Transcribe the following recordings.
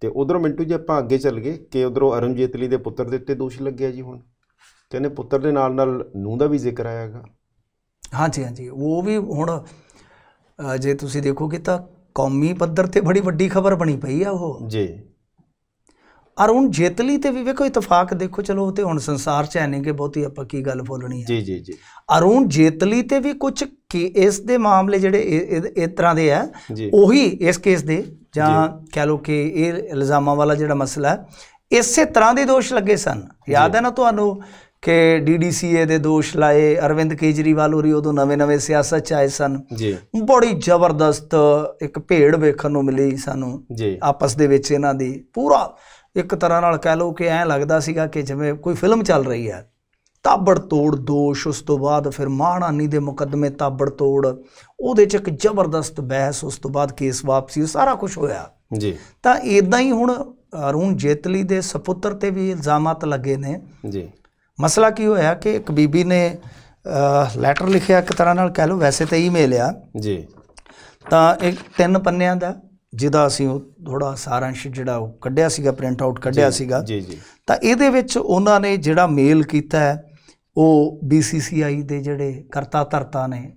ਤੇ ਉਧਰੋਂ ਮਿੰਟੂ ਜੀ ਆਪਾਂ ਅੱਗੇ ਚੱਲ ਗਏ ਕਿ ਉਧਰੋਂ ਅਰੁਣ ਜੇਤਲੀ ਦੇ ਪੁੱਤਰ ਦੇ ਉੱਤੇ ਦੋਸ਼ ਲੱਗਿਆ ਜੀ ਹੁਣ ਕਹਿੰਦੇ ਪੁੱਤਰ ਦੇ ਨਾਲ ਨਾਲ ਨੂੰ ਦਾ ਵੀ ਜ਼ਿਕਰ ਆਇਆਗਾ ਹਾਂਜੀ ਹਾਂਜੀ ਉਹ ਵੀ ਹੁਣ ਜੇ ਤੁਸੀਂ ਦੇਖੋਗੇ ਤਾਂ ਕੌਮੀ ਪੱਧਰ ਤੇ ਬੜੀ ਵੱਡੀ ਖਬਰ ਬਣੀ ਪਈ ਆ ਉਹ ਜੀ ਅਰੁਣ ਜੇਤਲੀ ਤੇ ਵੀ ਵੇਖੋ ਇਤਫਾਕ ਦੇਖੋ ਚਲੋ ਤੇ ਹੁਣ ਸੰਸਾਰ ਚ ਐਨੇ ਕਿ ਬਹੁਤੀ ਆਪਾਂ ਕੀ ਗੱਲ ਬੋਲਣੀ ਹੈ ਜੀ ਜੀ ਜੀ ਅਰੁਣ ਜੇਤਲੀ ਤੇ ਵੀ ਕੁਝ ਕਿ ਇਸ ਦੇ ਮਾਮਲੇ ਜਿਹੜੇ ਇਸ ਤਰ੍ਹਾਂ ਦੇ ਆ ਉਹੀ ਇਸ ਕੇਸ ਦੇ ਜਾਂ ਕਹਿ ਲੋ ਕਿ ਇਹ ਇਲਜ਼ਾਮਾਂ ਵਾਲਾ ਜਿਹੜਾ ਮਸਲਾ ਹੈ ਇਸੇ ਤਰ੍ਹਾਂ ਦੇ ਦੋਸ਼ ਲੱਗੇ ਸਨ ਯਾਦ ਹੈ ਨਾ ਤੁਹਾਨੂੰ ਕਿ ਡੀਡੀਸੀਏ ਦੇ ਦੋਸ਼ ਲਾਏ ਅਰਵਿੰਦ ਕੇਜਰੀਵਾਲ ਹੋਰੀ ਉਦੋਂ ਨਵੇਂ-ਨਵੇਂ ਸਿਆਸਤ ਚ ਆਏ ਸਨ ਜੀ ਬੜੀ ਜ਼ਬਰਦਸਤ ਇੱਕ ਭੇੜ ਵੇਖਣ ਨੂੰ ਮਿਲੀ ਸਾਨੂੰ ਆਪਸ ਦੇ ਵਿੱਚ ਇਹਨਾਂ ਦੀ ਪੂਰਾ ਇੱਕ ਤਰ੍ਹਾਂ ਨਾਲ ਕਹਿ ਲਓ ਕਿ ਐਂ ਲੱਗਦਾ ਸੀਗਾ ਕਿ ਜਿਵੇਂ ਕੋਈ ਫਿਲਮ ਚੱਲ ਰਹੀ ਹੈ ਤਾਬੜਤੋੜ ਦੋਸ਼ ਉਸ ਤੋਂ ਬਾਅਦ ਫਿਰ ਮਾਣਹਾਨੀ ਦੇ ਮੁਕੱਦਮੇ ਤਾਬੜਤੋੜ ਉਹਦੇ ਚ ਇੱਕ ਜ਼ਬਰਦਸਤ ਬਹਿਸ ਉਸ ਤੋਂ ਬਾਅਦ ਕੇਸ ਵਾਪਸੀ ਸਾਰਾ ਕੁਝ ਹੋਇਆ ਜੀ ਤਾਂ ਇਦਾਂ ਹੀ ਹੁਣ ਅਰੁਣ ਜੇਤਲੀ ਦੇ ਸੁਪੁੱਤਰ ਤੇ ਵੀ ਇਲਜ਼ਾਮਤ ਲੱਗੇ ਨੇ ਜੀ ਮਸਲਾ ਕੀ ਹੋਇਆ ਕਿ ਇੱਕ ਬੀਬੀ ਨੇ ਲੈਟਰ ਲਿਖਿਆ ਇੱਕ ਤਰ੍ਹਾਂ ਨਾਲ ਕਹਿ ਲਓ ਵੈਸੇ ਤਾਂ ਈਮੇਲ ਆ ਜੀ ਤਾਂ ਇੱਕ ਤਿੰਨ ਪੰਨਿਆਂ ਦਾ ਜਿਹਦਾ ਅਸੀਂ ਉਹ ਥੋੜਾ ਸਾਰਾਂਸ਼ ਜਿਹੜਾ ਉਹ ਕੱਢਿਆ ਸੀਗਾ ਪ੍ਰਿੰਟ ਆਊਟ ਕੱਢਿਆ ਸੀਗਾ ਜੀ ਜੀ ਤਾਂ ਇਹਦੇ ਵਿੱਚ ਉਹਨਾਂ ਨੇ ਜਿਹੜਾ ਮੇਲ ਕੀਤਾ ਹੈ ਉਹ ਬੀਸੀਸੀਆਈ ਦੇ ਜਿਹੜੇ ਕਰਤਾ ਧਰਤਾ ਨੇ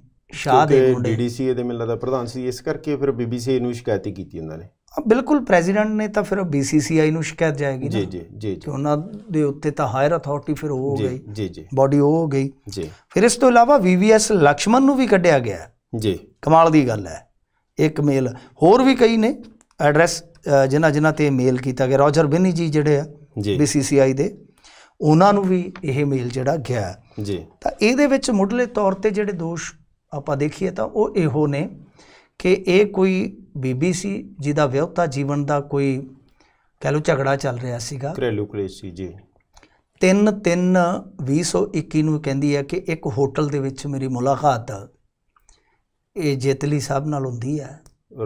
ਸ਼ਾਹ ਦੇ ਮੁੰਡੇ ਡੀਡੀਸੀਏ ਦੇ ਮੈਨੂੰ ਲੱਗਦਾ ਪ੍ਰਧਾਨ ਸੀ ਇਸ ਕਰਕੇ ਫਿਰ ਬੀਬੀਸੀ ਨੂੰ ਸ਼ਿਕਾਇਤ ਕੀਤੀ ਉਹਨਾਂ ਨੇ ਬਿਲਕੁਲ ਪ੍ਰੈਜ਼ੀਡੈਂਟ ਨੇ ਤਾਂ ਫਿਰ ਬੀਸੀਸੀਆਈ ਨੂੰ ਸ਼ਿਕਾਇਤ ਜਾਏਗੀ ਜੀ ਜੀ ਜੀ ਤੇ ਉਹਨਾਂ ਦੇ ਉੱਤੇ ਤਾਂ ਹਾਇਰ ਅਥਾਰਟੀ ਫਿਰ ਉਹ ਹੋ ਗਈ ਜੀ ਜੀ ਬਾਡੀ ਉਹ ਹੋ ਗਈ ਜੀ ਫਿਰ ਇਸ ਤੋਂ ਇਲਾਵਾ ਵੀਵੀਐਸ ਲక్ష్ਮਣ ਨੂੰ ਵੀ ਕੱਢਿਆ ਗਿਆ ਜੀ ਕਮਾਲ ਦੀ ਗੱਲ ਹੈ ਇੱਕ ਮੇਲ ਹੋਰ ਵੀ ਕਈ ਨੇ ਐਡਰੈਸ ਜਿਨ੍ਹਾਂ ਜਿਨ੍ਹਾਂ ਤੇ ਮੇਲ ਕੀਤਾ ਗਿਆ ਰੋਜਰ ਬਿਨੀ ਜੀ ਜਿਹੜੇ ਆ ਬੀਸੀਸੀਆਈ ਦੇ ਉਹਨਾਂ ਨੂੰ ਵੀ ਇਹ ਮੇਲ ਜਿਹੜਾ ਗਿਆ ਜੀ ਤਾਂ ਇਹਦੇ ਵਿੱਚ ਮੁੱਢਲੇ ਤੌਰ ਤੇ ਜਿਹੜੇ ਦੋਸ਼ ਆਪਾਂ ਦੇਖੀਏ ਤਾਂ ਉਹ ਇਹੋ ਨੇ ਕਿ ਇਹ ਕੋਈ ਬੀਬੀ ਸੀ ਜਿਹਦਾ ਵਿਆਹਤਾ ਜੀਵਨ ਦਾ ਕੋਈ ਕਹ ਲੋ ਝਗੜਾ ਚੱਲ ਰਿਹਾ ਸੀਗਾ ਘਰੇਲੂ ਕਲੇਸ਼ ਸੀ ਜੀ 3 3 2021 ਨੂੰ ਕਹਿੰਦੀ ਹੈ ਕਿ ਇੱਕ ਹੋਟਲ ਦੇ ਵਿੱਚ ਮੇਰੀ ਮੁਲਾਕਾਤ ਇਹ ਜੇਤਲੀ ਸਾਹਿਬ ਨਾਲ ਹੁੰਦੀ ਹੈ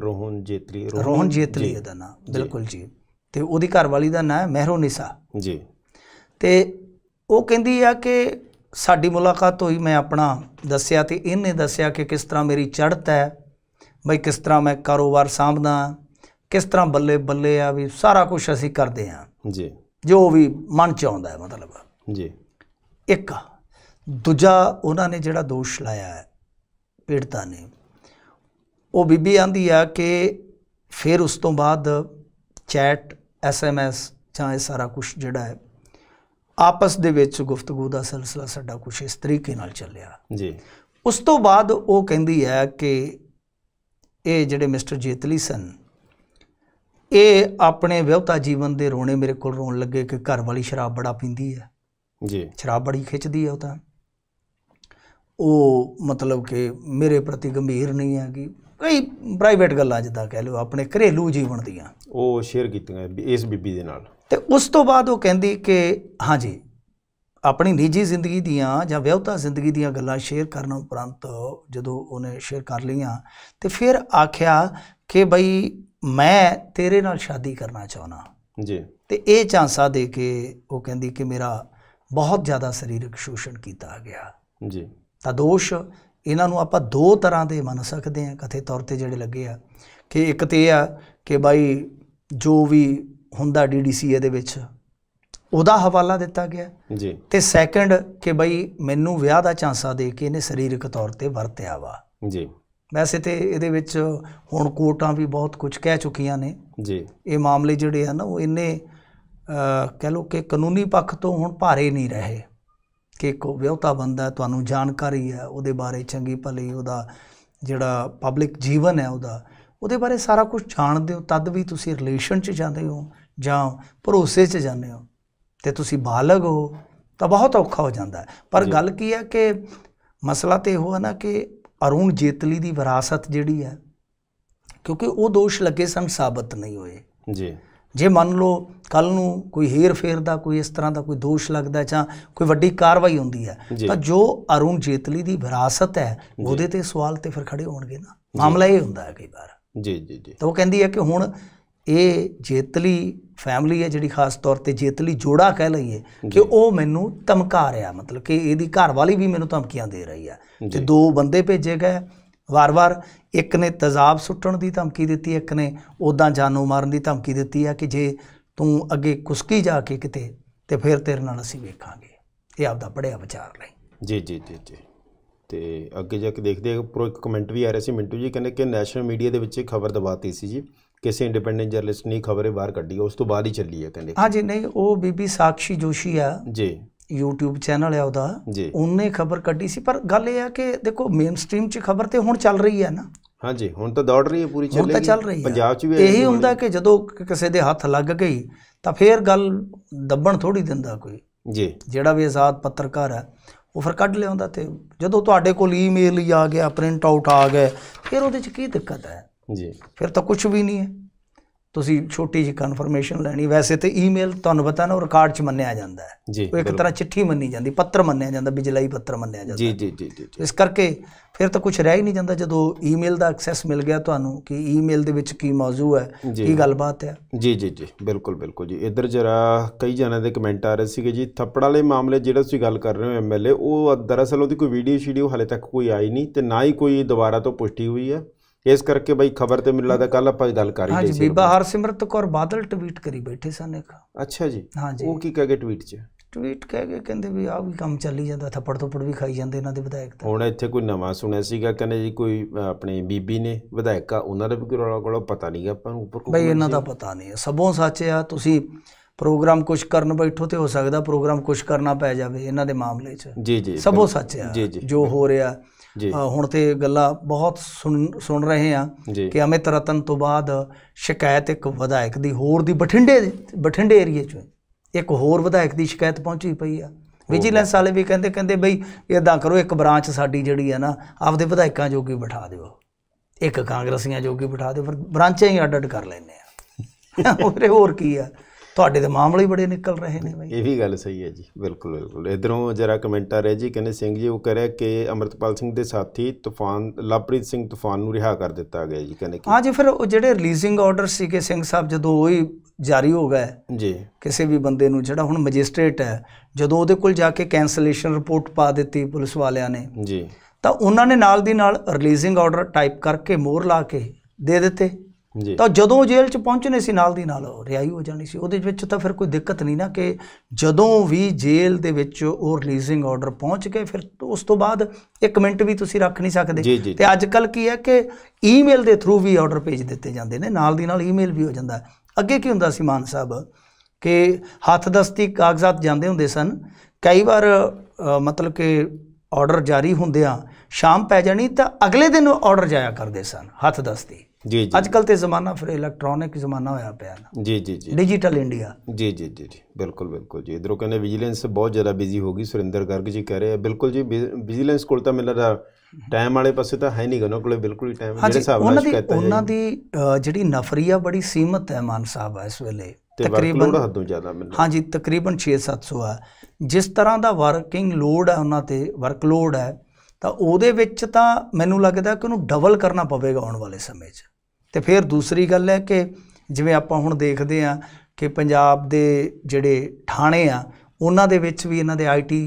ਰੋਹਨ ਜੇਤਲੀ ਰੋਹਨ ਜੇਤਲੀ ਇਹਦਾ ਨਾਮ ਬਿਲਕੁਲ ਜੀ ਤੇ ਉਹਦੀ ਘਰ ਵਾਲੀ ਦਾ ਨਾਮ ਮਹਿਰੋਨਿਸਾ ਜੀ ਤੇ ਉਹ ਕਹਿੰਦੀ ਆ ਕਿ ਸਾਡੀ ਮੁਲਾਕਾਤ ਹੋਈ ਮੈਂ ਆਪਣਾ ਦੱਸਿਆ ਤੇ ਇਹਨੇ ਦੱਸਿਆ ਕਿ ਕਿਸ ਤਰ੍ਹਾਂ ਮੇਰੀ ਚੜ੍ਹਤ ਹੈ ਬਈ ਕਿਸ ਤਰ੍ਹਾਂ ਮੈਂ ਕਾਰੋਬਾਰ ਸਾਂਭਦਾ ਕਿਸ ਤਰ੍ਹਾਂ ਬੱਲੇ ਬੱਲੇ ਆ ਵੀ ਸਾਰਾ ਕੁਝ ਅਸੀਂ ਕਰਦੇ ਆ ਜੀ ਜੋ ਵੀ ਮਨ ਚ ਆਉਂਦਾ ਹੈ ਮਤਲਬ ਜੀ ਇੱਕ ਦੂਜਾ ਉਹਨਾਂ ਨੇ ਜਿਹੜਾ ਦੋਸ਼ ਲਾਇਆ ਹੈ ਪੀੜਤਾ ਨੇ ਉਹ ਬੀਬੀ ਆਂਦੀ ਆ ਕਿ ਫਿਰ ਉਸ ਤੋਂ ਬਾਅਦ ਚੈਟ ਐਸਐਮਐਸ ਜਾਂ ਇਹ ਸਾਰਾ ਕੁਝ ਜਿਹੜਾ ਹੈ ਆਪਸ ਦੇ ਵਿੱਚ ਗੁਫ਼ਤਗੂ ਦਾ ਸਿਲਸਿਲਾ ਸਾਡਾ ਕੁਝ ਇਸ ਤਰੀਕੇ ਨਾਲ ਚੱਲਿਆ ਜੀ ਉਸ ਤੋਂ ਬਾਅਦ ਉਹ ਕਹਿੰਦੀ ਹੈ ਕਿ ਇਹ ਜਿਹੜੇ ਮਿਸਟਰ ਜੇਤਲੀ ਸਨ ਇਹ ਆਪਣੇ ਵਿਵਤਾ ਜੀਵਨ ਦੇ ਰੋਣੇ ਮੇਰੇ ਕੋਲ ਰੋਣ ਲੱਗੇ ਕਿ ਘਰ ਵਾਲੀ ਸ਼ਰਾਬ ਬੜਾ ਪੀਂਦੀ ਹੈ ਜੀ ਸ਼ਰਾਬ ਬੜੀ ਖਿੱਚਦੀ ਹੈ ਉਹ ਤਾਂ ਉਹ ਮਤਲਬ ਕਿ ਮੇਰੇ ਪ੍ਰਤੀ ਗੰਭੀਰ ਨਹੀਂ ਹੈ ਕਿ ਕਈ ਪ੍ਰਾਈਵੇਟ ਗੱਲਾਂ ਜਿੱਦਾਂ ਕਹਿ ਲਓ ਆਪਣੇ ਘਰੇਲੂ ਜੀਵਨ ਦੀਆਂ ਉਹ ਸ਼ੇਅਰ ਕੀਤੀਆਂ ਇਸ ਬੀਬੀ ਦੇ ਨਾਲ ਤੇ ਉਸ ਤੋਂ ਬਾਅਦ ਉਹ ਕਹਿੰਦੀ ਕਿ ਹਾਂਜੀ ਆਪਣੀ ਨਿੱਜੀ ਜ਼ਿੰਦਗੀ ਦੀਆਂ ਜਾਂ ਵਿਆਹਤਾ ਜ਼ਿੰਦਗੀ ਦੀਆਂ ਗੱਲਾਂ ਸ਼ੇਅਰ ਕਰਨ ਉਪਰੰਤ ਜਦੋਂ ਉਹਨੇ ਸ਼ੇਅਰ ਕਰ ਲਈਆਂ ਤੇ ਫਿਰ ਆਖਿਆ ਕਿ ਬਈ ਮੈਂ ਤੇਰੇ ਨਾਲ ਸ਼ਾਦੀ ਕਰਨਾ ਚਾਹਣਾ ਜੀ ਤੇ ਇਹ ਚਾਂਸਾ ਦੇ ਕੇ ਉਹ ਕਹਿੰਦੀ ਕਿ ਮੇਰਾ ਬਹੁਤ ਜ਼ਿਆਦਾ ਸਰੀਰਕ ਸ਼ੋਸ਼ਣ ਕੀਤਾ ਗਿਆ ਜੀ ਤਾਂ ਦੋਸ਼ ਇਹਨਾਂ ਨੂੰ ਆਪਾਂ ਦੋ ਤਰ੍ਹਾਂ ਦੇ ਮੰਨ ਸਕਦੇ ਹਾਂ ਕਥੇ ਤੌਰ ਤੇ ਜਿਹੜੇ ਲੱਗੇ ਆ ਕਿ ਇੱਕ ਤੇ ਆ ਕਿ ਬਾਈ ਜੋ ਵੀ ਹੁੰਦਾ ਡੀਡੀਸੀਏ ਦੇ ਵਿੱਚ ਉਹਦਾ ਹਵਾਲਾ ਦਿੱਤਾ ਗਿਆ ਜੀ ਤੇ ਸੈਕੰਡ ਕਿ ਬਈ ਮੈਨੂੰ ਵਿਆਹ ਦਾ ਚਾਂਸਾ ਦੇ ਕੇ ਇਹਨੇ ਸਰੀਰਕ ਤੌਰ ਤੇ ਵਰਤਿਆ ਵਾ ਜੀ ਵੈਸੇ ਤੇ ਇਹਦੇ ਵਿੱਚ ਹੁਣ ਕੋਰਟਾਂ ਵੀ ਬਹੁਤ ਕੁਝ ਕਹਿ ਚੁੱਕੀਆਂ ਨੇ ਜੀ ਇਹ ਮਾਮਲੇ ਜਿਹੜੇ ਆ ਨਾ ਉਹ ਇੰਨੇ ਕਹਿ ਲੋ ਕਿ ਕਾਨੂੰਨੀ ਪੱਖ ਤੋਂ ਹੁਣ ਭਾਰੇ ਨਹੀਂ ਰਹੇ ਕਿ ਕੋ ਵਿਆਹਤਾ ਬੰਦਾ ਤੁਹਾਨੂੰ ਜਾਣਕਾਰੀ ਹੈ ਉਹਦੇ ਬਾਰੇ ਚੰਗੀ ਭਲੀ ਉਹਦਾ ਜਿਹੜਾ ਪਬਲਿਕ ਜੀਵਨ ਹੈ ਉਹਦਾ ਉਹਦੇ ਬਾਰੇ ਸਾਰਾ ਕੁਝ ਜਾਣਦੇ ਹੋ ਤਦ ਵੀ ਤੁਸੀਂ ਰਿਲੇਸ਼ਨ 'ਚ ਜਾਂਦੇ ਹੋ ਜਾਂ ਭਰੋਸੇ 'ਚ ਜਾਂਦੇ ਹੋ ਤੇ ਤੁਸੀਂ ਬਾਲਗ ਹੋ ਤਾਂ ਬਹੁਤ ਔਖਾ ਹੋ ਜਾਂਦਾ ਹੈ ਪਰ ਗੱਲ ਕੀ ਹੈ ਕਿ ਮਸਲਾ ਤੇ ਇਹੋ ਨਾ ਕਿ ਅਰੁਣ ਜੇਤਲੀ ਦੀ ਵਿਰਾਸਤ ਜਿਹੜੀ ਹੈ ਕਿਉਂਕਿ ਉਹ ਦੋਸ਼ ਲੱਗੇ ਸਨ ਸਾਬਤ ਨਹੀਂ ਹੋਏ ਜੀ ਜੇ ਮੰਨ ਲਓ ਕੱਲ ਨੂੰ ਕੋਈ ਹੇਰ ਫੇਰ ਦਾ ਕੋਈ ਇਸ ਤਰ੍ਹਾਂ ਦਾ ਕੋਈ ਦੋਸ਼ ਲੱਗਦਾ ਜਾਂ ਕੋਈ ਵੱਡੀ ਕਾਰਵਾਈ ਹੁੰਦੀ ਹੈ ਤਾਂ ਜੋ ਅਰੁਣ ਜੇਤਲੀ ਦੀ ਵਿਰਾਸਤ ਹੈ ਉਹਦੇ ਤੇ ਸਵਾਲ ਤੇ ਫਿਰ ਖੜੇ ਹੋਣਗੇ ਨਾ ਮਾਮਲਾ ਇਹ ਹੁੰਦਾ ਹੈ ਕਈ ਵਾਰ ਜੀ ਜੀ ਜੀ ਤਾਂ ਉਹ ਕਹਿੰਦੀ ਹੈ ਕਿ ਹੁਣ ਇਹ ਜੇਤਲੀ ਫੈਮਿਲੀ ਹੈ ਜਿਹੜੀ ਖਾਸ ਤੌਰ ਤੇ ਜੇਤਲੀ ਜੋੜਾ ਕਹਿ ਲਈਏ ਕਿ ਉਹ ਮੈਨੂੰ ਧਮਕਾ ਰਿਹਾ ਮਤਲਬ ਕਿ ਇਹਦੀ ਘਰ ਵਾਲੀ ਵੀ ਮੈਨੂੰ ਧਮਕੀਆਂ ਦੇ ਰਹੀ ਆ ਤੇ ਦੋ ਬੰਦੇ ਭੇਜੇ ਗਏ ਵਾਰ-ਵਾਰ ਇੱਕ ਨੇ ਤਜ਼ਾਬ ਸੁੱਟਣ ਦੀ ਧਮਕੀ ਦਿੱਤੀ ਇੱਕ ਨੇ ਉਦਾਂ ਜਾਨੋ ਮਾਰਨ ਦੀ ਧਮਕੀ ਦਿੱਤੀ ਆ ਕਿ ਜੇ ਤੂੰ ਅੱਗੇ ਕੁਸਕੀ ਜਾ ਕੇ ਕਿਤੇ ਤੇ ਫਿਰ ਤੇਰੇ ਨਾਲ ਅਸੀਂ ਵੇਖਾਂਗੇ ਇਹ ਆਪਦਾ ਪੜਿਆ ਵਿਚਾਰ ਲਈ ਜੀ ਜੀ ਜੀ ਜੀ ਤੇ ਅੱਗੇ ਜਾ ਕੇ ਦੇਖਦੇ ਆ ਪਰ ਇੱਕ ਕਮੈਂਟ ਵੀ ਆ ਰਿਹਾ ਸੀ ਮਿੰਟੂ ਜੀ ਕਹਿੰਦੇ ਕਿ ਨੈਸ਼ਨਲ ਮੀਡੀਆ ਦੇ ਵਿੱਚ ਖਬਰ ਦਬਾਤੀ ਸੀ ਜੀ ਕਿਸੇ ਇੰਡੀਪੈਂਡੈਂਟ ਜਰਨਲਿਸਟ ਨੇ ਖਬਰੇ ਬਾਹਰ ਕੱਢੀ ਉਸ ਤੋਂ ਬਾਅਦ ਹੀ ਚੱਲੀ ਹੈ ਕਹਿੰਦੇ ਹਾਂਜੀ ਨਹੀਂ ਉਹ ਬੀਬੀ ਸਾਖੀ ਜੋਸ਼ੀ ਆ ਜੀ YouTube ਚੈਨਲ ਹੈ ਉਹਦਾ ਉਹਨੇ ਖਬਰ ਕੱਢੀ ਸੀ ਪਰ ਗੱਲ ਇਹ ਆ ਕਿ ਦੇਖੋ ਮੇਨ ਸਟ੍ਰੀਮ 'ਚ ਖਬਰ ਤੇ ਹੁਣ ਚੱਲ ਰਹੀ ਹੈ ਨਾ ਹਾਂਜੀ ਹੁਣ ਤਾਂ ਦੌੜ ਰਹੀ ਹੈ ਪੂਰੀ ਚੱਲ ਰਹੀ ਹੈ ਪੰਜਾਬ 'ਚ ਵੀ ਇਹੀ ਹੁੰਦਾ ਕਿ ਜਦੋਂ ਕਿਸੇ ਦੇ ਹੱਥ ਲੱਗ ਗਈ ਤਾਂ ਫੇਰ ਗੱਲ ਦੱਬਣ ਥੋੜੀ ਦਿੰਦਾ ਕੋਈ ਜੀ ਜਿਹੜਾ ਵੀ ਆਜ਼ਾਦ ਪੱਤਰਕਾਰ ਹੈ ਉਹ ਫਿਰ ਕੱਢ ਲਿਆਉਂਦਾ ਤੇ ਜਦੋਂ ਤੁਹਾਡੇ ਕੋਲ ਈਮੇਲ ਹੀ ਆ ਗਿਆ ਪ੍ਰਿੰਟ ਆਊਟ ਆ ਗਿਆ ਫਿਰ ਉਹਦੇ 'ਚ ਕੀ ਦਿੱਕਤ ਹੈ ਜੀ ਫਿਰ ਤਾਂ ਕੁਝ ਵੀ ਨਹੀਂ ਹੈ ਤੁਸੀਂ ਛੋਟੀ ਜੀ ਕਨਫਰਮੇਸ਼ਨ ਲੈਣੀ ਵੈਸੇ ਤੇ ਈਮੇਲ ਤੁਹਾਨੂੰ ਪਤਾ ਨਾ ਉਹ ਰਿਕਾਰਡ 'ਚ ਮੰਨਿਆ ਜਾਂਦਾ ਹੈ ਉਹ ਇੱਕ ਤਰ੍ਹਾਂ ਚਿੱਠੀ ਮੰਨੀ ਜਾਂਦੀ ਪੱਤਰ ਮੰਨਿਆ ਜਾਂਦਾ ਬਿਜਲਾਈ ਪੱਤਰ ਮੰਨਿਆ ਜਾਂਦਾ ਜੀ ਜੀ ਜੀ ਜੀ ਇਸ ਕਰਕੇ ਫਿਰ ਤਾਂ ਕੁਝ ਰਹਿ ਹੀ ਨਹੀਂ ਜਾਂਦਾ ਜਦੋਂ ਈਮੇਲ ਦਾ ਐਕਸੈਸ ਮਿਲ ਗਿਆ ਤੁਹਾਨੂੰ ਕਿ ਈਮੇਲ ਦੇ ਵਿੱਚ ਕੀ ਮੌਜੂ ਹੈ ਕੀ ਗੱਲਬਾਤ ਹੈ ਜੀ ਜੀ ਜੀ ਬਿਲਕੁਲ ਬਿਲਕੁਲ ਜੀ ਇੱਧਰ ਜਰਾ ਕਈ ਜਣਾਂ ਦੇ ਕਮੈਂਟ ਆ ਰਹੇ ਸੀਗੇ ਜੀ ਥੱਪੜ ਵਾਲੇ ਮਾਮਲੇ ਜਿਹੜਾ ਤੁਸੀਂ ਗੱਲ ਕਰ ਰਹੇ ਹੋ ਐਮਐਲਏ ਉਹ ਦਰਅਸਲ ਉਹਦੀ ਕੋਈ ਵੀਡੀਓ ਸ਼ੀਡੀਓ ਹਾਲੇ ਤੱਕ ਕੋਈ ਆਈ ਨਹੀਂ ਤੇ ਨਾ ਹੀ ਕੋਈ ਦੁਬਾਰਾ ਤੋਂ ਪੁਸ਼ਟੀ ਹੋਈ ਹੈ ਇਸ ਕਰਕੇ ਬਾਈ ਖਬਰ ਤੇ ਮਿਲਦਾ ਕੱਲ ਆਪਾਂ ਗੱਲ ਕਰੀ ਹੀ ਹਾਂਜੀ ਬੀਬਾ ਹਰਸਿਮਰਤ ਕੌਰ ਬਾਦਲ ਟਵੀਟ ਕਰੀ ਬੈਠੇ ਸਨ ਇੱਕ ਅੱਛਾ ਜੀ ਉਹ ਕੀ ਕਹਿ ਕੇ ਟਵੀਟ 'ਚ ਟਵੀਟ ਕਹਿ ਕੇ ਕਹਿੰਦੇ ਵੀ ਆਹ ਵੀ ਕੰਮ ਚੱਲੀ ਜਾਂਦਾ ਥੱਪੜ ਥੱਪੜ ਵੀ ਖਾਈ ਜਾਂਦੇ ਇਹਨਾਂ ਦੇ ਵਿਧਾਇਕ ਤਾਂ ਹੁਣ ਇੱਥੇ ਕੋਈ ਨਵਾਂ ਸੁਣਿਆ ਸੀਗਾ ਕਹਿੰਦੇ ਜੀ ਕੋਈ ਆਪਣੇ ਬੀਬੀ ਨੇ ਵਿਧਾਇਕਾ ਉਹਨਾਂ ਦਾ ਵੀ ਕੋਈ ਰੌਲਾ ਕੋਲਾ ਪਤਾ ਨਹੀਂਗਾ ਆਪਾਂ ਨੂੰ ਉੱਪਰ ਕੋਈ ਬਈ ਇਹਨਾਂ ਦਾ ਪਤਾ ਨਹੀਂ ਸਭੋਂ ਸੱਚ ਆ ਤੁਸੀਂ ਪ੍ਰੋਗਰਾਮ ਕੁਝ ਕਰਨ ਬੈਠੋ ਤੇ ਹੋ ਸਕਦਾ ਪ੍ਰੋਗਰਾਮ ਕੁਝ ਕਰਨਾ ਪੈ ਜਾਵੇ ਇਹਨਾਂ ਦੇ ਮਾਮਲੇ 'ਚ ਜੀ ਜੀ ਸਭੋ ਸੱਚ ਆ ਜੋ ਹੋ ਰਿਹਾ ਹੁਣ ਤੇ ਗੱਲਾਂ ਬਹੁਤ ਸੁਣ ਰਹੇ ਆ ਕਿ ਅਮਿਤ ਰਤਨ ਤੋਂ ਬਾਅਦ ਸ਼ਿਕਾਇਤ ਇੱਕ ਵਿਧਾਇਕ ਦੀ ਹੋਰ ਦੀ ਬਠਿੰਡੇ ਬਠਿੰਡੇ ਏਰੀਏ 'ਚ ਇੱਕ ਹੋਰ ਵਿਧਾਇਕ ਦੀ ਸ਼ਿਕਾਇਤ ਪਹੁੰਚੀ ਪਈ ਆ ਵਿਜੀਲੈਂਸ ਵਾਲੇ ਵੀ ਕਹਿੰਦੇ ਕਹਿੰਦੇ ਬਈ ਇਦਾਂ ਕਰੋ ਇੱਕ ਬ੍ਰਾਂਚ ਸਾਡੀ ਜਿਹੜੀ ਆ ਨਾ ਆਪਦੇ ਵਿਧਾਇਕਾਂ ਜੋਗੀ ਬਿਠਾ ਦਿਓ ਇੱਕ ਕਾਂਗਰਸੀਆਂ ਜੋਗੀ ਬਿਠਾ ਦਿਓ ਫਿਰ ਬ੍ਰਾਂਚਾਂ ਹੀ ਅਡਡ ਕਰ ਲੈਣੇ ਆ ਉਹਰੇ ਹੋਰ ਕੀ ਆ ਤੁਹਾਡੇ ਦੇ ਮਾਮਲੇ ਹੀ ਬੜੇ ਨਿਕਲ ਰਹੇ ਨੇ ਬਈ ਇਹ ਵੀ ਗੱਲ ਸਹੀ ਹੈ ਜੀ ਬਿਲਕੁਲ ਬਿਲਕੁਲ ਇਧਰੋਂ ਜਰਾ ਕਮੈਂਟ ਆ ਰਿਹਾ ਜੀ ਕਹਿੰਦੇ ਸਿੰਘ ਜੀ ਉਹ ਕਹ ਰਿਹਾ ਕਿ ਅਮਰਤਪਾਲ ਸਿੰਘ ਦੇ ਸਾਥੀ ਤੂਫਾਨ ਲਵਪ੍ਰੀਤ ਸਿੰਘ ਤੂਫਾਨ ਨੂੰ ਰਿਹਾ ਕਰ ਦਿੱਤਾ ਗਿਆ ਜੀ ਕਹਿੰਦੇ ਹਾਂ ਜੀ ਫਿਰ ਉਹ ਜਿਹੜੇ ਰਿਲੀਜ਼ਿੰਗ ਆਰਡਰ ਸੀ ਕਿ ਸਿੰਘ ਸਾਹਿਬ ਜਦੋਂ ਉਹ ਹੀ ਜਾਰੀ ਹੋ ਗਿਆ ਜੀ ਕਿਸੇ ਵੀ ਬੰਦੇ ਨੂੰ ਜਿਹੜਾ ਹੁਣ ਮੈਜਿਸਟ੍ਰੇਟ ਹੈ ਜਦੋਂ ਉਹਦੇ ਕੋਲ ਜਾ ਕੇ ਕੈਨਸਲੇਸ਼ਨ ਰਿਪੋਰਟ ਪਾ ਦਿੱਤੀ ਪੁਲਿਸ ਵਾਲਿਆਂ ਨੇ ਜੀ ਤਾਂ ਉਹਨਾਂ ਨੇ ਨਾਲ ਦੀ ਨਾਲ ਰਿਲੀਜ਼ਿੰਗ ਆਰਡਰ ਟਾਈਪ ਕਰਕੇ ਮੋਹਰ ਲਾ ਕੇ ਦੇ ਦਿੱਤੇ ਤਾਂ ਜਦੋਂ ਜੇਲ੍ਹ 'ਚ ਪਹੁੰਚਨੇ ਸੀ ਨਾਲ ਦੀ ਨਾਲ ਰਿਹਾਈ ਹੋ ਜਾਣੀ ਸੀ ਉਹਦੇ ਵਿੱਚ ਤਾਂ ਫਿਰ ਕੋਈ ਦਿੱਕਤ ਨਹੀਂ ਨਾ ਕਿ ਜਦੋਂ ਵੀ ਜੇਲ੍ਹ ਦੇ ਵਿੱਚ ਉਹ ਰਿਲੀਜ਼ਿੰਗ ਆਰਡਰ ਪਹੁੰਚ ਕੇ ਫਿਰ ਉਸ ਤੋਂ ਬਾਅਦ 1 ਮਿੰਟ ਵੀ ਤੁਸੀਂ ਰੱਖ ਨਹੀਂ ਸਕਦੇ ਤੇ ਅੱਜ ਕੱਲ ਕੀ ਹੈ ਕਿ ਈਮੇਲ ਦੇ ਥਰੂ ਵੀ ਆਰਡਰ ਭੇਜ ਦਿੱਤੇ ਜਾਂਦੇ ਨੇ ਨਾਲ ਦੀ ਨਾਲ ਈਮੇਲ ਵੀ ਹੋ ਜਾਂਦਾ ਅੱਗੇ ਕੀ ਹੁੰਦਾ ਸੀ ਮਾਨ ਸਾਹਿਬ ਕਿ ਹੱਥ ਦਸਤੀ ਕਾਗਜ਼ਾਤ ਜਾਂਦੇ ਹੁੰਦੇ ਸਨ ਕਈ ਵਾਰ ਮਤਲਬ ਕਿ ਆਰਡਰ ਜਾਰੀ ਹੁੰਦਿਆਂ ਸ਼ਾਮ ਪੈ ਜਾਣੀ ਤਾਂ ਅਗਲੇ ਦਿਨ ਆਰਡਰ ਜਾਇਆ ਕਰਦੇ ਸਨ ਹੱਥ ਦਸਤੀ ਜੀ ਜੀ ਅੱਜ ਕੱਲ ਤੇ ਜ਼ਮਾਨਾ ਫਿਰ ਇਲੈਕਟ੍ਰੋਨਿਕ ਜ਼ਮਾਨਾ ਹੋਇਆ ਪਿਆ ਨਾ ਜੀ ਜੀ ਜੀ ਡਿਜੀਟਲ ਇੰਡੀਆ ਜੀ ਜੀ ਜੀ ਜੀ ਬਿਲਕੁਲ ਬਿਲਕੁਲ ਜੀ ਇਧਰੋਂ ਕਹਿੰਦੇ ਵਿਜੀਲੈਂਸ ਬਹੁਤ ਜ਼ਿਆਦਾ ਬਿਜ਼ੀ ਹੋ ਗਈ ਸੁਰਿੰਦਰ ਗਰਗ ਜੀ ਕਹਿ ਰਹੇ ਆ ਬਿਲਕੁਲ ਜੀ ਵਿਜੀਲੈਂਸ ਕੋਲ ਤਾਂ ਮੇਰਾ ਟਾਈਮ ਵਾਲੇ ਪਾਸੇ ਤਾਂ ਹੈ ਨਹੀਂ ਉਹਨਾਂ ਕੋਲੇ ਬਿਲਕੁਲ ਹੀ ਟਾਈਮ ਜਿਹੜੇ ਹਿਸਾਬ ਨਾਲ ਕਹਤਾ ਹੈ ਉਹਨਾਂ ਦੀ ਜਿਹੜੀ ਨਫਰੀਆ ਬੜੀ ਸੀਮਤ ਹੈ ਮਾਨ ਸਾਹਿਬ ਆ ਇਸ ਵੇਲੇ ਤਕਰੀਬਨ ਹੱਦੋਂ ਜ਼ਿਆਦਾ ਹਾਂ ਹਾਂਜੀ ਤਕਰੀਬਨ 6-700 ਆ ਜਿਸ ਤਰ੍ਹਾਂ ਦਾ ਵਰਕਿੰਗ ਲੋਡ ਆ ਉਹਨਾਂ ਤੇ ਵਰਕ ਲੋਡ ਹੈ ਤਾਂ ਉਹਦੇ ਵਿੱਚ ਤਾਂ ਮੈਨੂੰ ਲੱਗਦਾ ਕਿ ਉਹਨੂੰ ਡਬਲ ਕਰਨਾ ਪਵੇਗਾ ਆਉਣ ਵਾਲੇ ਸਮੇਂ 'ਚ ਤੇ ਫਿਰ ਦੂਸਰੀ ਗੱਲ ਹੈ ਕਿ ਜਿਵੇਂ ਆਪਾਂ ਹੁਣ ਦੇਖਦੇ ਆ ਕਿ ਪੰਜਾਬ ਦੇ ਜਿਹੜੇ ਥਾਣੇ ਆ ਉਹਨਾਂ ਦੇ ਵਿੱਚ ਵੀ ਇਹਨਾਂ ਦੇ ਆਈਟੀ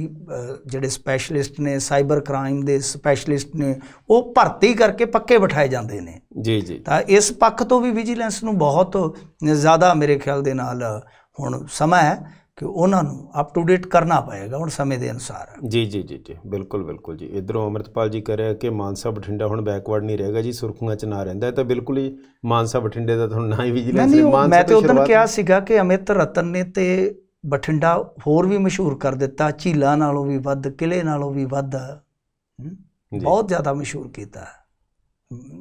ਜਿਹੜੇ ਸਪੈਸ਼ਲਿਸਟ ਨੇ ਸਾਈਬਰ ਕ੍ਰਾਈਮ ਦੇ ਸਪੈਸ਼ਲਿਸਟ ਨੇ ਉਹ ਭਰਤੀ ਕਰਕੇ ਪੱਕੇ ਬਿਠਾਏ ਜਾਂਦੇ ਨੇ ਜੀ ਜੀ ਤਾਂ ਇਸ ਪੱਖ ਤੋਂ ਵੀ ਵਿਜੀਲੈਂਸ ਨੂੰ ਬਹੁਤ ਜ਼ਿਆਦਾ ਮੇਰੇ ਖਿਆਲ ਦੇ ਨਾਲ ਹੁਣ ਸਮਾਂ ਹੈ ਕਿ ਉਹਨਾਂ ਨੂੰ ਅਪ ਟੂ ਡੇਟ ਕਰਨਾ ਪਏਗਾ ਹੁਣ ਸਮੇਂ ਦੇ ਅਨੁਸਾਰ ਜੀ ਜੀ ਜੀ ਜੀ ਬਿਲਕੁਲ ਬਿਲਕੁਲ ਜੀ ਇਧਰੋਂ ਅਮਰਤਪਾਲ ਜੀ ਕਹ ਰਿਹਾ ਕਿ ਮਾਨਸਾ ਬਠਿੰਡਾ ਹੁਣ ਬੈਕਵਰਡ ਨਹੀਂ ਰਹੇਗਾ ਜੀ ਸੁਰਖੀਆਂ 'ਚ ਨਾ ਰਹਿੰਦਾ ਤਾਂ ਬਿਲਕੁਲ ਹੀ ਮਾਨਸਾ ਬਠਿੰਡੇ ਦਾ ਤੁਹਾਨੂੰ ਨਾ ਹੀ ਵਿਜੀਲੈਂਸ ਨੇ ਮਾਨਸਾ ਮੈਂ ਤੇ ਉਦੋਂ ਕਿਹਾ ਸੀਗਾ ਕਿ ਅਮਿਤ ਰਤਨ ਨੇ ਤੇ ਬਠਿੰਡਾ ਹੋਰ ਵੀ ਮਸ਼ਹੂਰ ਕਰ ਦਿੱਤਾ ਝੀਲਾਂ ਨਾਲੋਂ ਵੀ ਵੱਧ ਕਿਲੇ ਨਾਲੋਂ ਵੀ ਵੱਧ ਬਹੁਤ ਜ਼ਿਆਦਾ ਮਸ਼ਹੂਰ ਕੀਤਾ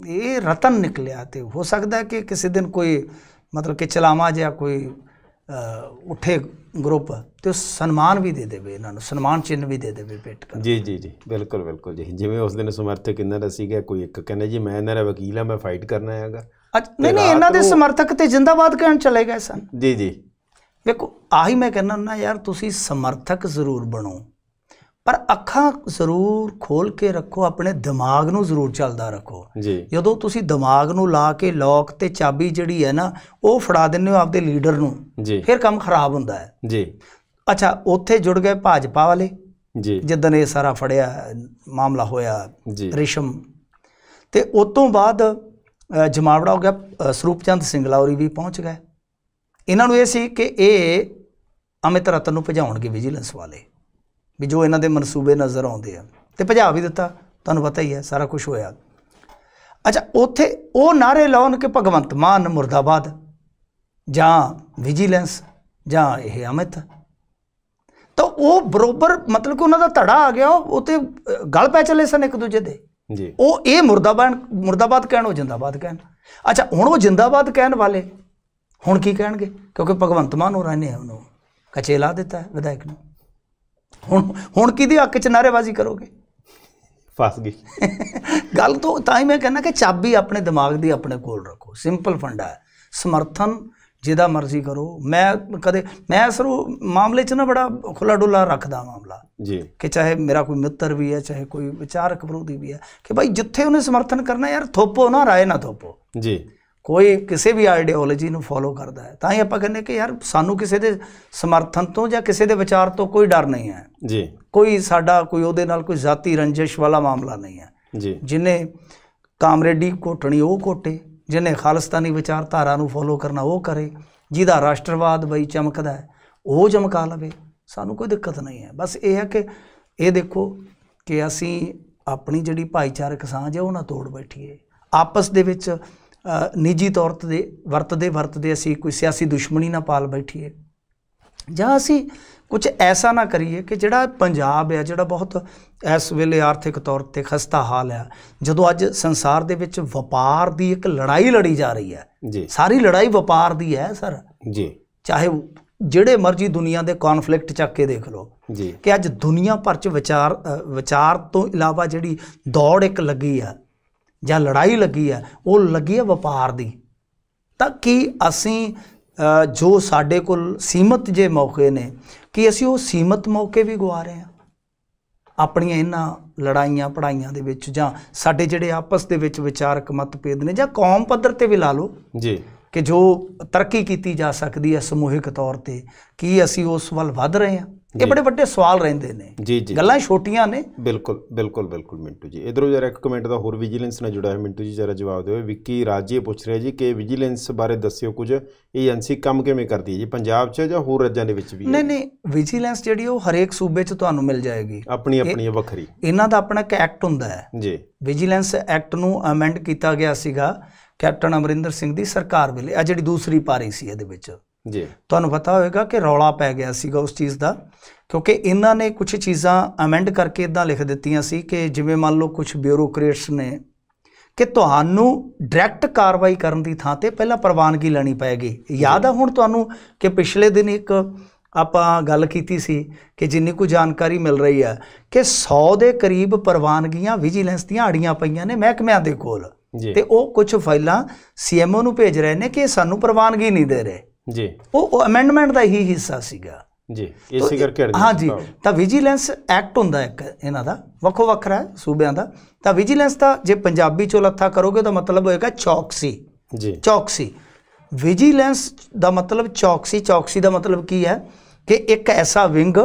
ਇਹ ਰਤਨ ਨਿਕਲਿਆ ਤੇ ਹੋ ਸਕਦਾ ਕਿ ਕਿਸੇ ਦਿਨ ਕੋਈ ਮਤਲਬ ਕਿ ਚਲਾਵਾ ਜਾਂ ਕੋਈ ਉੱਠੇ ਗਰੁੱਪ ਤੇ ਸਨਮਾਨ ਵੀ ਦੇ ਦੇਵੇ ਇਹਨਾਂ ਨੂੰ ਸਨਮਾਨ ਚਿੰਨ ਵੀ ਦੇ ਦੇਵੇ ਕਰ ਜੀ ਜੀ ਜੀ ਬਿਲਕੁਲ ਬਿਲਕੁਲ ਜੀ ਜਿਵੇਂ ਉਸ ਦਿਨ ਸਮਰਥਕ ਇਹਨਾਂ ਦਾ ਸੀਗਾ ਕੋਈ ਇੱਕ ਕਹਿੰਦਾ ਜੀ ਮੈਂ ਇਹਨਾਂ ਦਾ ਵਕੀਲ ਆ ਮੈਂ ਫਾਈਟ ਕਰਨਾ ਹੈਗਾ ਨਹੀਂ ਨਹੀਂ ਇਹਨਾਂ ਦੇ ਸਮਰਥਕ ਤੇ ਜਿੰਦਾਬਾਦ ਕਹਿਣ ਚਲੇ ਗਏ ਸਨ ਜੀ ਜੀ ਵੇਖੋ ਆਹੀ ਮੈਂ ਕਹਿੰਦਾ ਹੁੰਦਾ ਯਾਰ ਤੁਸੀਂ ਸਮਰਥਕ ਜ਼ਰੂਰ ਬਣੋ ਪਰ ਅੱਖਾਂ ਜ਼ਰੂਰ ਖੋਲ ਕੇ ਰੱਖੋ ਆਪਣੇ ਦਿਮਾਗ ਨੂੰ ਜ਼ਰੂਰ ਚੱਲਦਾ ਰੱਖੋ ਜਦੋਂ ਤੁਸੀਂ ਦਿਮਾਗ ਨੂੰ ਲਾ ਕੇ ਲੋਕ ਤੇ ਚਾਬੀ ਜਿਹੜੀ ਹੈ ਨਾ ਉਹ ਫੜਾ ਦਿੰਦੇ ਹੋ ਆਪਦੇ ਲੀਡਰ ਨੂੰ ਫਿਰ ਕੰਮ ਖਰਾਬ ਹੁੰਦਾ ਹੈ ਜੀ ਅੱਛਾ ਉੱਥੇ ਜੁੜ ਗਏ ਭਾਜਪਾ ਵਾਲੇ ਜੀ ਜਦੋਂ ਇਹ ਸਾਰਾ ਫੜਿਆ ਮਾਮਲਾ ਹੋਇਆ ਰਿਸ਼ਮ ਤੇ ਉਸ ਤੋਂ ਬਾਅਦ ਜਮਾਵੜਾ ਹੋ ਗਿਆ ਸਰੂਪਚੰਦ ਲਾਉਰੀ ਵੀ ਪਹੁੰਚ ਗਏ ਇਹਨਾਂ ਨੂੰ ਇਹ ਸੀ ਕਿ ਇਹ ਅਮਿਤ ਰਤਨ ਨੂੰ ਭਜਾਉਣਗੇ ਵਿਜੀਲੈਂਸ ਵਾਲੇ ਵੀ ਜੋ ਇਹਨਾਂ ਦੇ ਮਨਸੂਬੇ ਨਜ਼ਰ ਆਉਂਦੇ ਆ ਤੇ ਭਜਾ ਵੀ ਦਿੱਤਾ ਤੁਹਾਨੂੰ ਪਤਾ ਹੀ ਹੈ ਸਾਰਾ ਕੁਝ ਹੋਇਆ ਅੱਛਾ ਉਥੇ ਉਹ ਨਾਰੇ ਲਾਉਣ ਕਿ ਭਗਵੰਤ ਮਾਨ ਮੁਰਦਾਬਾਦ ਜਾਂ ਵਿਜੀਲੈਂਸ ਜਾਂ ਇਹ ਅਮਿਤ ਤਾਂ ਉਹ ਬਰੋਬਰ ਮਤਲਬ ਕਿ ਉਹਨਾਂ ਦਾ ਧੜਾ ਆ ਗਿਆ ਉਹ ਤੇ ਗਲ ਪੈ ਚਲੇ ਸਨ ਇੱਕ ਦੂਜੇ ਦੇ ਜੀ ਉਹ ਇਹ ਮੁਰਦਾਬਾਦ ਮੁਰਦਾਬਾਦ ਕਹਿਣ ਉਹ ਜਿੰਦਾਬਾਦ ਕਹਿਣ ਅੱਛਾ ਹੁਣ ਉਹ ਜਿੰਦਾਬਾਦ ਕਹਿਣ ਵਾਲੇ ਹੁਣ ਕੀ ਕਹਿਣਗੇ ਕਿਉਂਕਿ ਭਗਵੰਤ ਮਾਨ ਹੋ ਰਹੇ ਨੇ ਉਹਨੂੰ ਕਚੇ ਲਾ ਦਿੱਤਾ ਵਿਧਾਇਕ ਨੂੰ ਹੁਣ ਹੁਣ ਕਿਹਦੀ ਹੱਕ 'ਚ ਨਾਰੇਬਾਜ਼ੀ ਕਰੋਗੇ ਫਸ ਗਈ ਗੱਲ ਤੋਂ ਤਾਂ ਹੀ ਮੈਂ ਕਹਿੰਦਾ ਕਿ ਚਾਬੀ ਆਪਣੇ ਦਿਮਾਗ ਦੀ ਆਪਣੇ ਕੋਲ ਰੱਖੋ ਸਿੰਪਲ ਫੰਡਾ ਹੈ ਸਮਰਥਨ ਜਿਹਦਾ ਮਰਜ਼ੀ ਕਰੋ ਮੈਂ ਕਦੇ ਮੈਂ ਸਰੂ ਮਾਮਲੇ 'ਚ ਨਾ ਬੜਾ ਖੁੱਲਾ ਡੁੱਲਾ ਰੱਖਦਾ ਮਾਮਲਾ ਜੀ ਕਿ ਚਾਹੇ ਮੇਰਾ ਕੋਈ ਮਿੱਤਰ ਵੀ ਹੈ ਚਾਹੇ ਕੋਈ ਵਿਚਾਰਕ ਵਿਰੋਧੀ ਵੀ ਹੈ ਕਿ ਭਾਈ ਜਿੱਥੇ ਉਹਨੇ ਸਮਰਥਨ ਕਰਨਾ ਯਾਰ ਥੋਪੋ ਨਾ ਰਾਏ ਨਾ ਥੋਪੋ ਜੀ ਕੋਈ ਕਿਸੇ ਵੀ ਆਈਡੀਓਲੋਜੀ ਨੂੰ ਫੋਲੋ ਕਰਦਾ ਹੈ ਤਾਂ ਹੀ ਆਪਾਂ ਕਹਿੰਦੇ ਕਿ ਯਾਰ ਸਾਨੂੰ ਕਿਸੇ ਦੇ ਸਮਰਥਨ ਤੋਂ ਜਾਂ ਕਿਸੇ ਦੇ ਵਿਚਾਰ ਤੋਂ ਕੋਈ ਡਰ ਨਹੀਂ ਹੈ ਜੀ ਕੋਈ ਸਾਡਾ ਕੋਈ ਉਹਦੇ ਨਾਲ ਕੋਈ ਜ਼ਾਤੀ ਰੰਜਿਸ਼ ਵਾਲਾ ਮਾਮਲਾ ਨਹੀਂ ਹੈ ਜੀ ਜਿਨੇ ਕਾਮਰੇਡੀ ਕੋਟਣੀ ਉਹ ਕੋਟੇ ਜਿਨੇ ਖਾਲਸਤਾਨੀ ਵਿਚਾਰਧਾਰਾ ਨੂੰ ਫੋਲੋ ਕਰਨਾ ਉਹ ਕਰੇ ਜਿਹਦਾ ਰਾਸ਼ਟਰਵਾਦ ਬਈ ਚਮਕਦਾ ਹੈ ਉਹ ਚਮਕਾ ਲਵੇ ਸਾਨੂੰ ਕੋਈ ਦਿੱਕਤ ਨਹੀਂ ਹੈ ਬਸ ਇਹ ਹੈ ਕਿ ਇਹ ਦੇਖੋ ਕਿ ਅਸੀਂ ਆਪਣੀ ਜਿਹੜੀ ਭਾਈਚਾਰਕ ਸਾਂਝ ਹੈ ਉਹ ਨਾ ਤੋੜ ਬੈਠੀਏ ਆਪਸ ਦੇ ਵਿੱਚ ਨਿੱਜੀ ਤੌਰ ਤੇ ਵਰਤਦੇ ਵਰਤਦੇ ਅਸੀਂ ਕੋਈ ਸਿਆਸੀ ਦੁਸ਼ਮਣੀ ਨਾ ਪਾਲ ਬੈਠੀਏ ਜਾਂ ਅਸੀਂ ਕੁਝ ਐਸਾ ਨਾ ਕਰੀਏ ਕਿ ਜਿਹੜਾ ਪੰਜਾਬ ਹੈ ਜਿਹੜਾ ਬਹੁਤ ਇਸ ਵੇਲੇ ਆਰਥਿਕ ਤੌਰ ਤੇ ਖਸਤਾ ਹਾਲ ਹੈ ਜਦੋਂ ਅੱਜ ਸੰਸਾਰ ਦੇ ਵਿੱਚ ਵਪਾਰ ਦੀ ਇੱਕ ਲੜਾਈ ਲੜੀ ਜਾ ਰਹੀ ਹੈ ਜੀ ਸਾਰੀ ਲੜਾਈ ਵਪਾਰ ਦੀ ਹੈ ਸਰ ਜੀ ਚਾਹੇ ਜਿਹੜੇ ਮਰਜ਼ੀ ਦੁਨੀਆ ਦੇ ਕਨਫਲਿਕਟ ਚੱਕ ਕੇ ਦੇਖ ਲਓ ਜੀ ਕਿ ਅੱਜ ਦੁਨੀਆ ਭਰ 'ਚ ਵਿਚਾਰ ਵਿਚਾਰ ਤੋਂ ਇਲਾਵਾ ਜਿਹੜੀ ਦੌੜ ਇੱਕ ਲੱਗੀ ਆ ਜਾਂ ਲੜਾਈ ਲੱਗੀ ਹੈ ਉਹ ਲੱਗੀ ਹੈ ਵਪਾਰ ਦੀ ਤਾਂ ਕਿ ਅਸੀਂ ਜੋ ਸਾਡੇ ਕੋਲ ਸੀਮਤ ਜੇ ਮੌਕੇ ਨੇ ਕਿ ਅਸੀਂ ਉਹ ਸੀਮਤ ਮੌਕੇ ਵੀ ਗਵਾ ਰਹੇ ਹਾਂ ਆਪਣੀਆਂ ਇਹਨਾਂ ਲੜਾਈਆਂ ਪੜਾਈਆਂ ਦੇ ਵਿੱਚ ਜਾਂ ਸਾਡੇ ਜਿਹੜੇ ਆਪਸ ਦੇ ਵਿੱਚ ਵਿਚਾਰਕ ਮਤਭੇਦ ਨੇ ਜਾਂ ਕੌਮ ਪੱਧਰ ਤੇ ਵੀ ਲਾ ਲਓ ਜੀ ਕਿ ਜੋ ਤਰੱਕੀ ਕੀਤੀ ਜਾ ਸਕਦੀ ਹੈ ਸਮੂਹਿਕ ਤੌਰ ਤੇ ਕੀ ਅਸੀਂ ਉਸ ਵੱਲ ਵੱਧ ਰਹੇ ਹਾਂ ਇਹ ਬੜੇ ਵੱਡੇ ਸਵਾਲ ਰਹਿੰਦੇ ਨੇ ਜੀ ਜੀ ਗੱਲਾਂ ਛੋਟੀਆਂ ਨੇ ਬਿਲਕੁਲ ਬਿਲਕੁਲ ਬਿਲਕੁਲ ਮਿੰਟੂ ਜੀ ਇਧਰੋਂ ਜਰਾ ਇੱਕ ਕਮੈਂਟ ਦਾ ਹੋਰ ਵਿਜੀਲੈਂਸ ਨਾਲ ਜੁੜਿਆ ਹੈ ਮਿੰਟੂ ਜੀ ਜਰਾ ਜਵਾਬ ਦਿਓ ਵਿੱਕੀ ਰਾਜੀ ਪੁੱਛ ਰਿਹਾ ਜੀ ਕਿ ਵਿਜੀਲੈਂਸ ਬਾਰੇ ਦੱਸਿਓ ਕੁਝ ਇਹ ਏਜੰਸੀ ਕੰਮ ਕਿਵੇਂ ਕਰਦੀ ਹੈ ਜੀ ਪੰਜਾਬ 'ਚ ਜਾਂ ਹੋਰ ਰਾਜਾਂ ਦੇ ਵਿੱਚ ਵੀ ਨਹੀਂ ਨਹੀਂ ਵਿਜੀਲੈਂਸ ਜਿਹੜੀ ਉਹ ਹਰੇਕ ਸੂਬੇ 'ਚ ਤੁਹਾਨੂੰ ਮਿਲ ਜਾਏਗੀ ਆਪਣੀ ਆਪਣੀ ਵੱਖਰੀ ਇਹਨਾਂ ਦਾ ਆਪਣਾ ਇੱਕ ਐਕਟ ਹੁੰਦਾ ਹੈ ਜੀ ਵਿਜੀਲੈਂਸ ਐਕਟ ਨੂੰ ਅਮੈਂਡ ਕੀਤਾ ਗਿਆ ਸੀਗਾ ਕੈਪਟਨ ਅਮਰਿੰਦਰ ਸਿੰਘ ਦੀ ਸਰਕਾਰ ਵੇਲੇ ਆ ਜਿਹੜੀ ਦੂਸਰੀ ਪਾਰੀ ਸੀ ਇਹਦੇ ਵਿੱਚ ਜੀ ਤੁਹਾਨੂੰ ਪਤਾ ਹੋਵੇਗਾ ਕਿ ਰੌਲਾ ਪੈ ਗਿਆ ਸੀਗਾ ਉਸ ਚੀਜ਼ ਦਾ ਕਿਉਂਕਿ ਇਹਨਾਂ ਨੇ ਕੁਝ ਚੀਜ਼ਾਂ ਅਮੈਂਡ ਕਰਕੇ ਇਦਾਂ ਲਿਖ ਦਿੱਤੀਆਂ ਸੀ ਕਿ ਜਿਵੇਂ ਮੰਨ ਲਓ ਕੁਝ ਬਿਊਰੋਕਰੇਟਸ ਨੇ ਕਿ ਤੁਹਾਨੂੰ ਡਾਇਰੈਕਟ ਕਾਰਵਾਈ ਕਰਨ ਦੀ ਥਾਂ ਤੇ ਪਹਿਲਾਂ ਪ੍ਰਵਾਨਗੀ ਲੈਣੀ ਪੈਗੀ ਯਾਦ ਆ ਹੁਣ ਤੁਹਾਨੂੰ ਕਿ ਪਿਛਲੇ ਦਿਨ ਇੱਕ ਆਪਾਂ ਗੱਲ ਕੀਤੀ ਸੀ ਕਿ ਜਿੰਨੀ ਕੁ ਜਾਣਕਾਰੀ ਮਿਲ ਰਹੀ ਹੈ ਕਿ 100 ਦੇ ਕਰੀਬ ਪ੍ਰਵਾਨਗੀਆਂ ਵਿਜੀਲੈਂਸ ਦੀਆਂ ਆੜੀਆਂ ਪਈਆਂ ਨੇ ਮਹਿਕਮਿਆਂ ਦੇ ਕੋਲ ਤੇ ਉਹ ਕੁਝ ਫਾਈਲਾਂ ਸੀਐਮਓ ਨੂੰ ਭੇਜ ਰਹੇ ਨੇ ਕਿ ਸਾਨੂੰ ਪ੍ਰਵਾਨਗੀ ਨਹੀਂ ਦੇ ਰਹੇ ਜੀ ਉਹ ਅਮੈਂਡਮੈਂਟ ਦਾ ਹੀ ਹਿੱਸਾ ਸੀਗਾ ਜੀ ਇਸੇ ਕਰਕੇ ਹਾਂ ਜੀ ਤਾਂ ਵਿਜੀਲੈਂਸ ਐਕਟ ਹੁੰਦਾ ਇੱਕ ਇਹਨਾਂ ਦਾ ਵੱਖੋ ਵੱਖਰਾ ਸੂਬਿਆਂ ਦਾ ਤਾਂ ਵਿਜੀਲੈਂਸ ਦਾ ਜੇ ਪੰਜਾਬੀ ਚੋਂ ਲੱਥਾ ਕਰੋਗੇ ਤਾਂ ਮਤਲਬ ਹੋਏਗਾ ਚੌਕਸੀ ਜੀ ਚੌਕਸੀ ਵਿਜੀਲੈਂਸ ਦਾ ਮਤਲਬ ਚੌਕਸੀ ਚੌਕਸੀ ਦਾ ਮਤਲਬ ਕੀ ਹੈ ਕਿ ਇੱਕ ਐਸਾ ਵਿੰਗ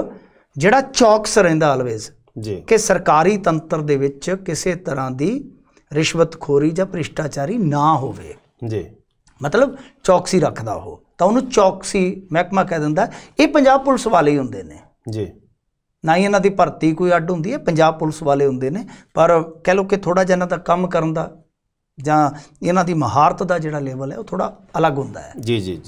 ਜਿਹੜਾ ਚੌਕਸ ਰਹਿੰਦਾ ਆਲਵੇਜ਼ ਜੀ ਕਿ ਸਰਕਾਰੀ ਤੰਤਰ ਦੇ ਵਿੱਚ ਕਿਸੇ ਤਰ੍ਹਾਂ ਦੀ ਰਿਸ਼ਵਤਖੋਰੀ ਜਾਂ ਭ੍ਰਿਸ਼ਟਾਚਾਰੀ ਨਾ ਹੋਵੇ ਜੀ ਮਤਲਬ ਚੌਕਸੀ ਰੱਖਦਾ ਉਹ ਤਾਂ ਉਹਨੂੰ ਚੌਕਸੀ ਮਹਿਕਮਾ ਕਹਿ ਦਿੰਦਾ ਇਹ ਪੰਜਾਬ ਪੁਲਿਸ ਵਾਲੇ ਹੀ ਹੁੰਦੇ ਨੇ ਜੀ ਨਾ ਹੀ ਇਹਨਾਂ ਦੀ ਭਰਤੀ ਕੋਈ ਅੱਡ ਹੁੰਦੀ ਹੈ ਪੰਜਾਬ ਪੁਲਿਸ ਵਾਲੇ ਹੁੰਦੇ ਨੇ ਪਰ ਕਹਿ ਲੋ ਕਿ ਥੋੜਾ ਜਿਹਾ ਇਹਨਾਂ ਦਾ ਕੰਮ ਕਰਨ ਦਾ ਜਾਂ ਇਹਨਾਂ ਦੀ ਮਹਾਰਤ ਦਾ ਜਿਹੜਾ ਲੈਵਲ ਹੈ ਉਹ ਥੋੜਾ ਅਲੱਗ ਹੁੰਦਾ ਹੈ ਜੀ ਜੀ ਜੀ